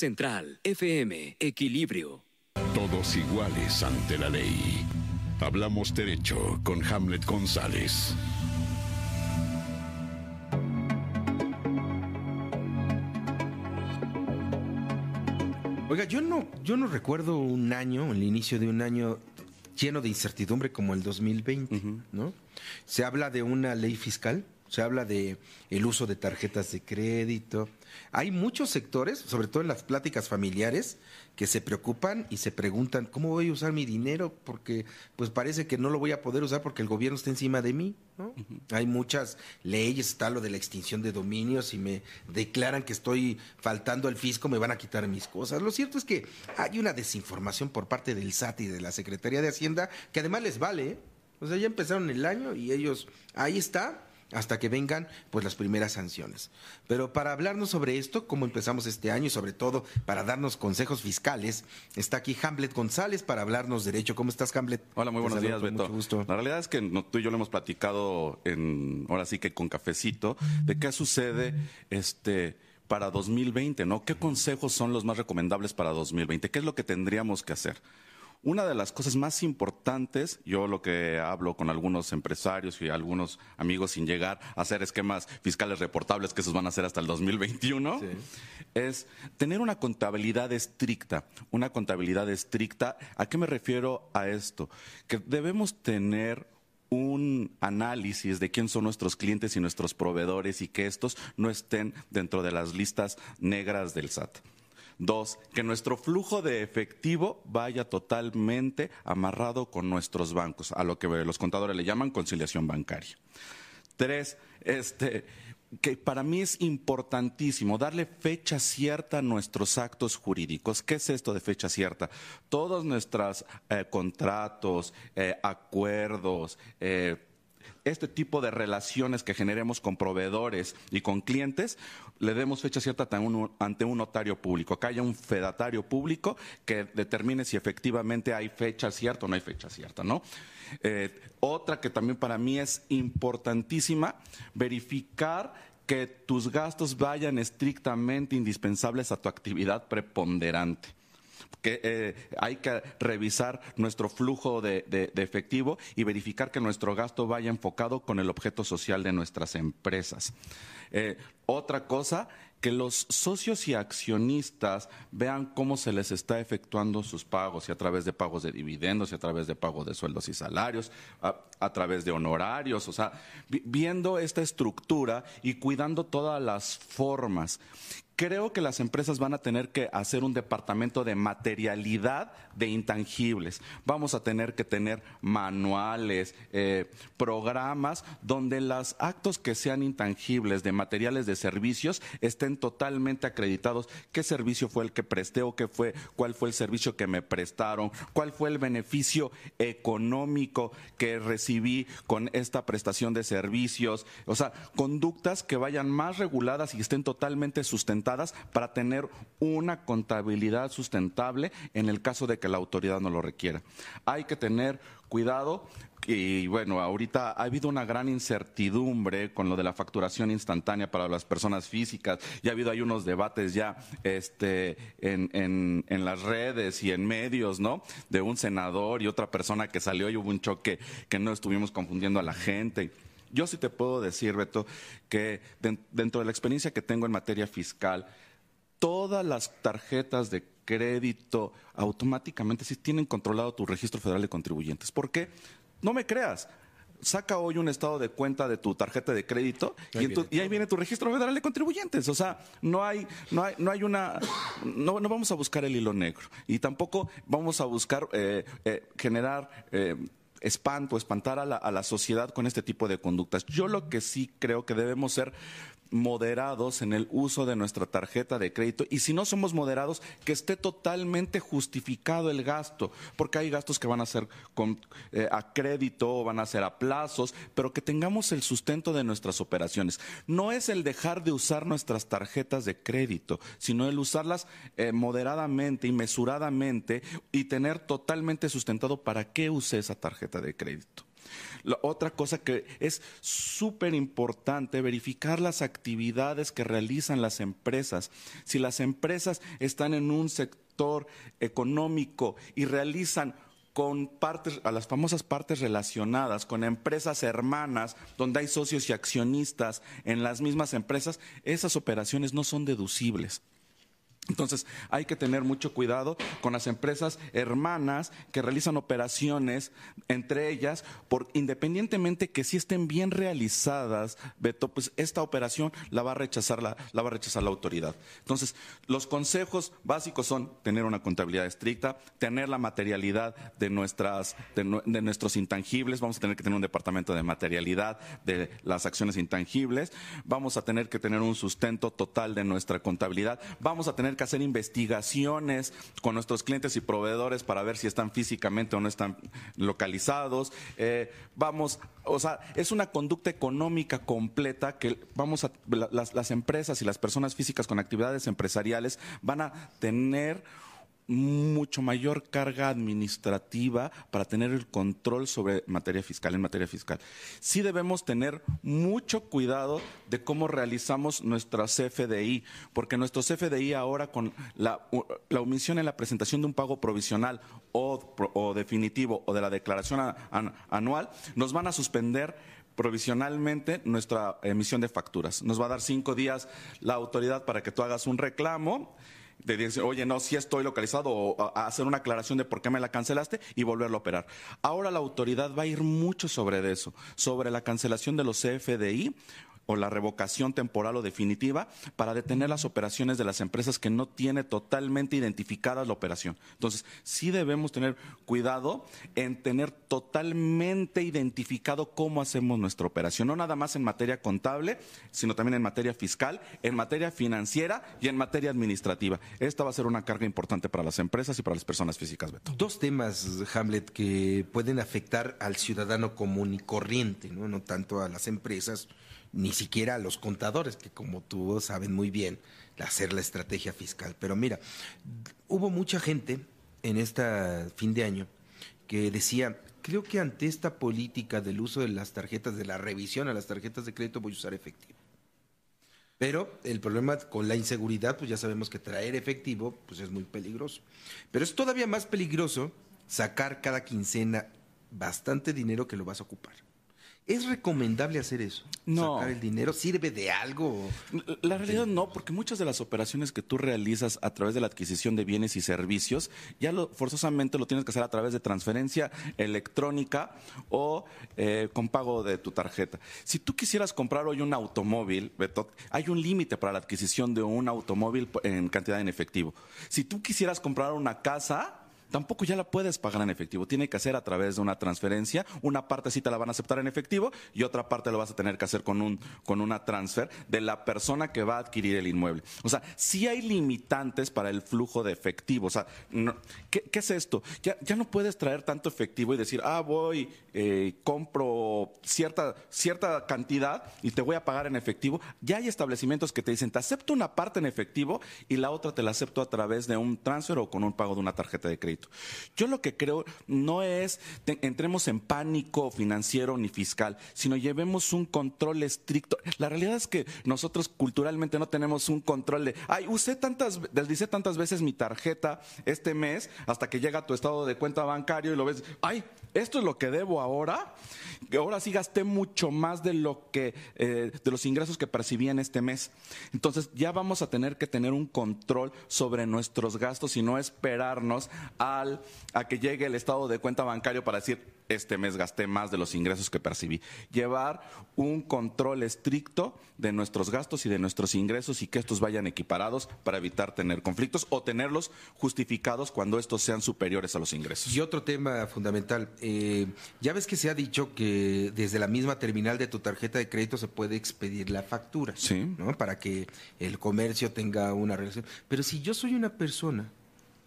Central, FM, Equilibrio. Todos iguales ante la ley. Hablamos derecho con Hamlet González. Oiga, yo no, yo no recuerdo un año, el inicio de un año lleno de incertidumbre como el 2020, ¿no? Se habla de una ley fiscal, se habla de el uso de tarjetas de crédito. Hay muchos sectores, sobre todo en las pláticas familiares, que se preocupan y se preguntan cómo voy a usar mi dinero porque pues parece que no lo voy a poder usar porque el gobierno está encima de mí, Hay muchas leyes, está lo de la extinción de dominios, si me declaran que estoy faltando al fisco me van a quitar mis cosas. Lo cierto es que hay una desinformación por parte del SAT y de la Secretaría de Hacienda que además les vale, ¿eh? o sea, ya empezaron el año y ellos ahí está hasta que vengan pues las primeras sanciones. Pero para hablarnos sobre esto, cómo empezamos este año y sobre todo para darnos consejos fiscales, está aquí Hamlet González para hablarnos derecho. ¿Cómo estás, Hamlet? Hola, muy buenos días, Beto. La realidad es que tú y yo lo hemos platicado en ahora sí que con cafecito de qué sucede este para 2020, ¿no? ¿Qué consejos son los más recomendables para 2020? ¿Qué es lo que tendríamos que hacer? Una de las cosas más importantes, yo lo que hablo con algunos empresarios y algunos amigos sin llegar a hacer esquemas fiscales reportables, que esos van a ser hasta el 2021, es tener una contabilidad estricta. Una contabilidad estricta, ¿a qué me refiero a esto? Que debemos tener un análisis de quién son nuestros clientes y nuestros proveedores y que estos no estén dentro de las listas negras del SAT. Dos, que nuestro flujo de efectivo vaya totalmente amarrado con nuestros bancos, a lo que los contadores le llaman conciliación bancaria. Tres, este, que para mí es importantísimo darle fecha cierta a nuestros actos jurídicos. ¿Qué es esto de fecha cierta? Todos nuestros eh, contratos, eh, acuerdos, eh, este tipo de relaciones que generemos con proveedores y con clientes, le demos fecha cierta ante un notario público, que haya un fedatario público que determine si efectivamente hay fecha cierta o no hay fecha cierta, eh, otra que también para mí es importantísima, verificar que tus gastos vayan estrictamente indispensables a tu actividad preponderante que eh, hay que revisar nuestro flujo de, efectivo y verificar que nuestro gasto vaya enfocado con el objeto social de nuestras empresas. Eh, otra cosa, que los socios y accionistas vean cómo se les está efectuando sus pagos, y a través de pagos de dividendos, y a través de pagos de sueldos y salarios, a, través de honorarios, o sea, viendo esta estructura y cuidando todas las formas creo que las empresas van a tener que hacer un departamento de materialidad de intangibles. Vamos a tener que tener manuales, eh, programas donde los actos que sean intangibles de materiales de servicios estén totalmente acreditados. ¿Qué servicio fue el que presté o qué fue, cuál fue el servicio que me prestaron? ¿Cuál fue el beneficio económico que recibí con esta prestación de servicios? O sea, conductas que vayan más reguladas y estén totalmente sustentadas para tener una contabilidad sustentable en el caso de que la autoridad no lo requiera. Hay que tener cuidado y bueno, ahorita ha habido una gran incertidumbre con lo de la facturación instantánea para las personas físicas. Ya ha habido ahí unos debates ya este, en, en, las redes y en medios, ¿no? De un senador y otra persona que salió y hubo un choque que no estuvimos confundiendo a la gente. Yo sí te puedo decir, Beto, que dentro de la experiencia que tengo en materia fiscal, todas las tarjetas de crédito automáticamente sí tienen controlado tu registro federal de contribuyentes. Porque, No me creas. Saca hoy un estado de cuenta de tu tarjeta de crédito y, ahí viene tu registro federal de contribuyentes. O sea, no hay, no hay, no hay una, no, no vamos a buscar el hilo negro y tampoco vamos a buscar eh, eh, generar eh, espanto, espantar a la, a la sociedad con este tipo de conductas. Yo lo que sí creo que debemos ser moderados en el uso de nuestra tarjeta de crédito y si no somos moderados, que esté totalmente justificado el gasto, porque hay gastos que van a ser eh, a crédito o van a ser a plazos, pero que tengamos el sustento de nuestras operaciones. No es el dejar de usar nuestras tarjetas de crédito, sino el usarlas eh, moderadamente y mesuradamente y tener totalmente sustentado para qué use esa tarjeta de crédito. La otra cosa que es súper importante, verificar las actividades que realizan las empresas. Si las empresas están en un sector económico y realizan con partes, a las famosas partes relacionadas, con empresas hermanas, donde hay socios y accionistas en las mismas empresas, esas operaciones no son deducibles. Entonces hay que tener mucho cuidado con las empresas hermanas que realizan operaciones entre ellas, por, independientemente que si estén bien realizadas, Beto, pues esta operación la va a rechazar la, la va a rechazar la autoridad. Entonces, los consejos básicos son tener una contabilidad estricta, tener la materialidad de nuestras, de nuestros intangibles, vamos a tener que tener un departamento de materialidad de las acciones intangibles, vamos a tener que tener un sustento total de nuestra contabilidad, vamos a tener que hacer investigaciones con nuestros clientes y proveedores para ver si están físicamente o no están localizados. Eh, vamos, o sea, es una conducta económica completa que vamos a, las empresas y las personas físicas con actividades empresariales van a tener mucho mayor carga administrativa para tener el control sobre materia fiscal, en materia fiscal. Sí debemos tener mucho cuidado de cómo realizamos nuestras CFDI, porque nuestros CFDI ahora con la, la omisión en la presentación de un pago provisional o, definitivo o de la declaración anual, nos van a suspender provisionalmente nuestra emisión de facturas. Nos va a dar cinco días la autoridad para que tú hagas un reclamo de dicen, oye, no, si estoy localizado, o hacer una aclaración de por qué me la cancelaste y volverlo a operar. Ahora la autoridad va a ir mucho sobre eso, sobre la cancelación de los CFDI o la revocación temporal o definitiva para detener las operaciones de las empresas que no tiene totalmente identificada la operación. Entonces, sí debemos tener cuidado en tener totalmente identificado cómo hacemos nuestra operación, no nada más en materia contable, sino también en materia fiscal, en materia financiera y en materia administrativa. Esta va a ser una carga importante para las empresas y para las personas físicas, Dos temas, Hamlet, que pueden afectar al ciudadano común y corriente, no, no tanto a las empresas ni siquiera a los contadores, que como tú saben muy bien, hacer la estrategia fiscal. Pero mira, hubo mucha gente en este fin de año que decía, creo que ante esta política del uso de las tarjetas, de la revisión a las tarjetas de crédito, voy a usar efectivo. Pero el problema con la inseguridad, pues ya sabemos que traer efectivo pues es muy peligroso. Pero es todavía más peligroso sacar cada quincena bastante dinero que lo vas a ocupar. ¿Es recomendable hacer eso? No. ¿Sacar el dinero? ¿Sirve de algo? La realidad no, porque muchas de las operaciones que tú realizas a través de la adquisición de bienes y servicios, ya lo, forzosamente lo tienes que hacer a través de transferencia electrónica o eh, con pago de tu tarjeta. Si tú quisieras comprar hoy un automóvil, hay un límite para la adquisición de un automóvil en cantidad en efectivo. Si tú quisieras comprar una casa, tampoco ya la puedes pagar en efectivo. Tiene que ser a través de una transferencia. Una parte sí te la van a aceptar en efectivo y otra parte lo vas a tener que hacer con, un, con una transfer de la persona que va a adquirir el inmueble. O sea, sí hay limitantes para el flujo de efectivo. O sea, ¿qué, es esto? Ya, no puedes traer tanto efectivo y decir, ah, voy, eh, compro cierta, cierta cantidad y te voy a pagar en efectivo. Ya hay establecimientos que te dicen, te acepto una parte en efectivo y la otra te la acepto a través de un transfer o con un pago de una tarjeta de crédito. Yo lo que creo no es entremos en pánico financiero ni fiscal, sino llevemos un control estricto. La realidad es que nosotros culturalmente no tenemos un control de, ay, usé tantas, deslicé tantas veces mi tarjeta este mes hasta que llega tu estado de cuenta bancario y lo ves, ay, esto es lo que debo ahora, que ahora sí gasté mucho más de lo que, eh, de los ingresos que percibí en este mes. Entonces ya vamos a tener que tener un control sobre nuestros gastos y no esperarnos a a que llegue el estado de cuenta bancario para decir, este mes gasté más de los ingresos que percibí. Llevar un control estricto de nuestros gastos y de nuestros ingresos y que estos vayan equiparados para evitar tener conflictos o tenerlos justificados cuando estos sean superiores a los ingresos. Y otro tema fundamental, eh, ya ves que se ha dicho que desde la misma terminal de tu tarjeta de crédito se puede expedir la factura, Para que el comercio tenga una relación. Pero si yo soy una persona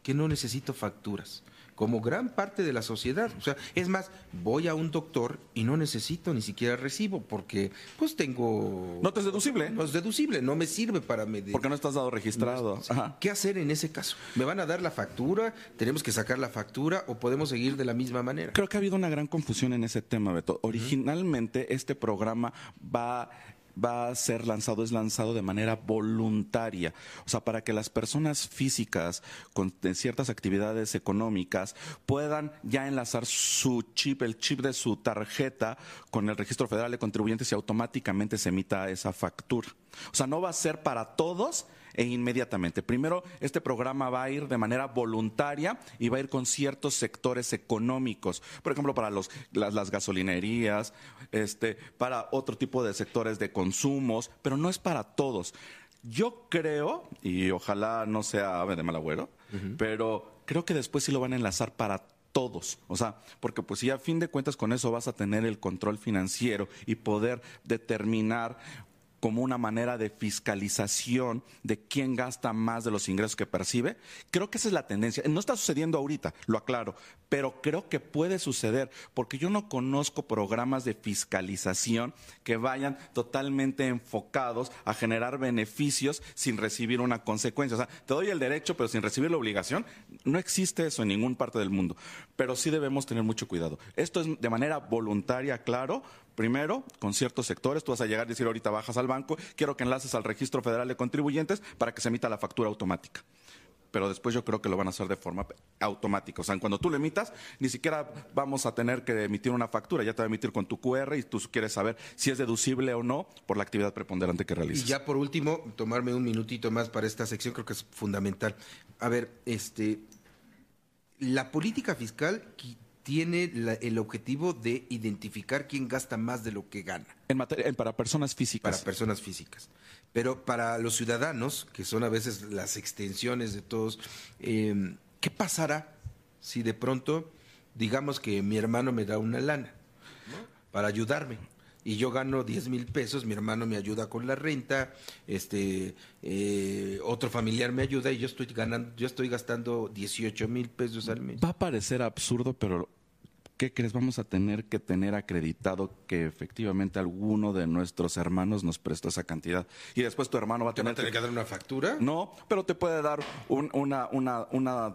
que no necesito facturas, como gran parte de la sociedad. O sea, es más, voy a un doctor y no necesito ni siquiera recibo porque pues tengo... No te es deducible. No es deducible, no me sirve para medir. Porque no estás dado registrado. ¿Qué hacer en ese caso? ¿Me van a dar la factura? ¿Tenemos que sacar la factura o podemos seguir de la misma manera? Creo que ha habido una gran confusión en ese tema, Beto. Originalmente este programa va va a ser lanzado es lanzado de manera voluntaria, o sea, para que las personas físicas con ciertas actividades económicas puedan ya enlazar su chip, el chip de su tarjeta con el Registro Federal de Contribuyentes y automáticamente se emita esa factura. O sea, no va a ser para todos, e inmediatamente. Primero, este programa va a ir de manera voluntaria y va a ir con ciertos sectores económicos, por ejemplo, para los, las, gasolinerías, este, para otro tipo de sectores de consumos, pero no es para todos. Yo creo, y ojalá no sea ave de mal agüero, pero creo que después sí lo van a enlazar para todos. O sea, porque pues si a fin de cuentas con eso vas a tener el control financiero y poder determinar como una manera de fiscalización de quién gasta más de los ingresos que percibe. Creo que esa es la tendencia. No está sucediendo ahorita, lo aclaro, pero creo que puede suceder porque yo no conozco programas de fiscalización que vayan totalmente enfocados a generar beneficios sin recibir una consecuencia. O sea, te doy el derecho, pero sin recibir la obligación. No existe eso en ningún parte del mundo. Pero sí debemos tener mucho cuidado. Esto es de manera voluntaria, claro, Primero, con ciertos sectores, tú vas a llegar y decir ahorita bajas al banco, quiero que enlaces al registro federal de contribuyentes para que se emita la factura automática pero después yo creo que lo van a hacer de forma automática. O sea, cuando tú le emitas, ni siquiera vamos a tener que emitir una factura, ya te va a emitir con tu QR y tú quieres saber si es deducible o no por la actividad preponderante que realizas. Y ya por último, tomarme un minutito más para esta sección, creo que es fundamental. A ver, este la política fiscal tiene el objetivo de identificar quién gasta más de lo que gana. En para personas físicas. Para personas físicas. Pero para los ciudadanos, que son a veces las extensiones de todos, em, ¿qué pasará si de pronto, digamos que mi hermano me da una lana para ayudarme? y yo gano 10 mil pesos, mi hermano me ayuda con la renta, este, eh, otro familiar me ayuda y yo estoy ganando, yo estoy gastando 18 mil pesos al mes. Va a parecer absurdo, pero ¿qué crees? Vamos a tener que tener acreditado que efectivamente alguno de nuestros hermanos nos prestó esa cantidad. Y después tu hermano va a tener, que... dar una factura. No, pero te puede dar una, una, una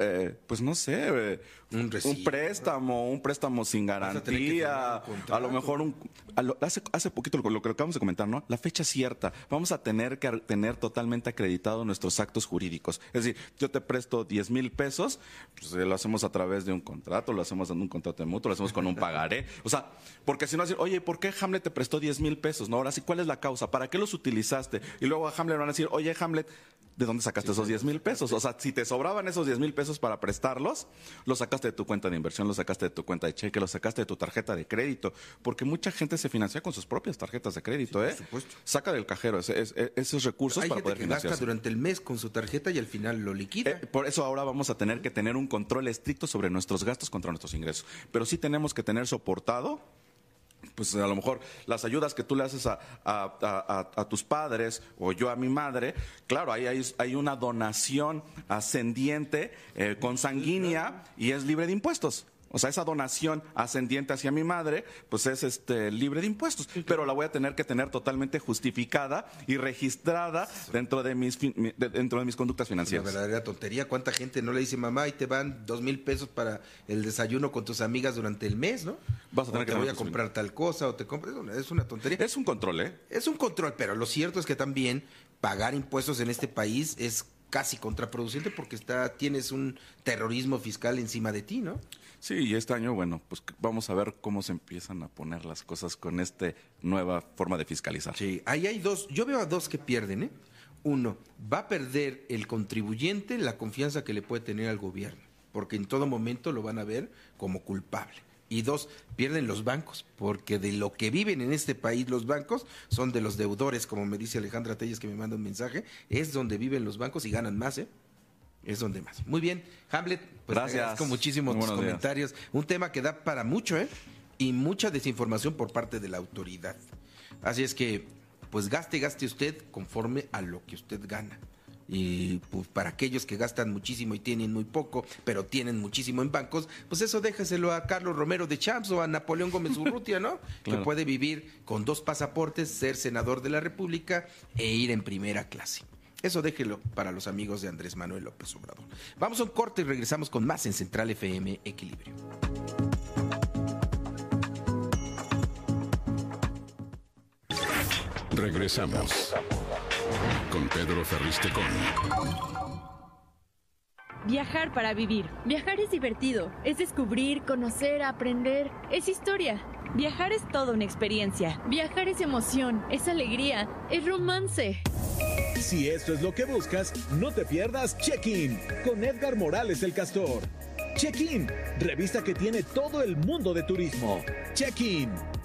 eh, pues no sé, eh, un, préstamo, un préstamo sin garantía, a, lo mejor un, hace, hace poquito lo, que acabamos de comentar, ¿no? La fecha cierta, vamos a tener que tener totalmente acreditados nuestros actos jurídicos. Es decir, yo te presto 10 mil pesos, pues, eh, lo hacemos a través de un contrato, lo hacemos en un contrato de mutuo, lo hacemos con un pagaré. O sea, porque si no, decir, oye, ¿por qué Hamlet te prestó 10 mil pesos? No, ahora sí, ¿cuál es la causa? ¿Para qué los utilizaste? Y luego a Hamlet van a decir, oye, Hamlet, ¿de dónde sacaste esos 10 mil pesos? O sea, si te sobraban esos 10 mil pesos, para prestarlos, los sacaste de tu cuenta de inversión, lo sacaste de tu cuenta de cheque, lo sacaste de tu tarjeta de crédito, porque mucha gente se financia con sus propias tarjetas de crédito, ¿eh? Saca del cajero e, esos recursos para gente poder financiar. gasta durante el mes con su tarjeta y al final lo liquida. Eh, por eso ahora vamos a tener que tener un control estricto sobre nuestros gastos contra nuestros ingresos, pero sí tenemos que tener soportado pues a lo mejor las ayudas que tú le haces a, tus padres o yo a mi madre, claro, ahí hay, una donación ascendiente, con eh, consanguínea y es libre de impuestos. O sea, esa donación ascendiente hacia mi madre, pues es este libre de impuestos, pero la voy a tener que tener totalmente justificada y registrada dentro de mis dentro de mis conductas financieras. Una verdadera tontería, cuánta gente no le dice mamá y te van dos mil pesos para el desayuno con tus amigas durante el mes, ¿no? Vas a tener o te que voy a comprar tal cosa o te compras, es una tontería. Es un control, ¿eh? Es un control, pero lo cierto es que también pagar impuestos en este país es casi contraproducente porque está, tienes un terrorismo fiscal encima de ti, ¿no? Sí, y este año, bueno, pues vamos a ver cómo se empiezan a poner las cosas con esta nueva forma de fiscalizar. Sí, ahí hay dos, yo veo a dos que pierden, ¿eh? Uno, va a perder el contribuyente la confianza que le puede tener al gobierno, porque en todo momento lo van a ver como culpable y dos, pierden los bancos, porque de lo que viven en este país los bancos son de los deudores, como me dice Alejandra Telles que me manda un mensaje, es donde viven los bancos y ganan más, ¿eh? Es donde más. Muy bien, Hamlet, pues Gracias. agradezco muchísimo tus comentarios. Un tema que da para mucho, ¿eh? Y mucha desinformación por parte de la autoridad. Así es que, pues gaste, gaste usted conforme a lo que usted gana y pues, para aquellos que gastan muchísimo y tienen muy poco, pero tienen muchísimo en bancos, pues eso déjaselo a Carlos Romero de Champs o a Napoleón Gómez Urrutia, ¿no? Que puede vivir con dos pasaportes, ser senador de la República e ir en primera clase. Eso déjelo para los amigos de Andrés Manuel López Obrador. Vamos a un corte y regresamos con más en Central FM Equilibrio. Regresamos con Pedro Ferristecón. Viajar para vivir. Viajar es divertido. Es descubrir, conocer, aprender. Es historia. Viajar es toda una experiencia. Viajar es emoción, es alegría, es romance. Si esto es lo que buscas, no te pierdas Check-in con Edgar Morales el Castor. Check-in, revista que tiene todo el mundo de turismo. Check-in.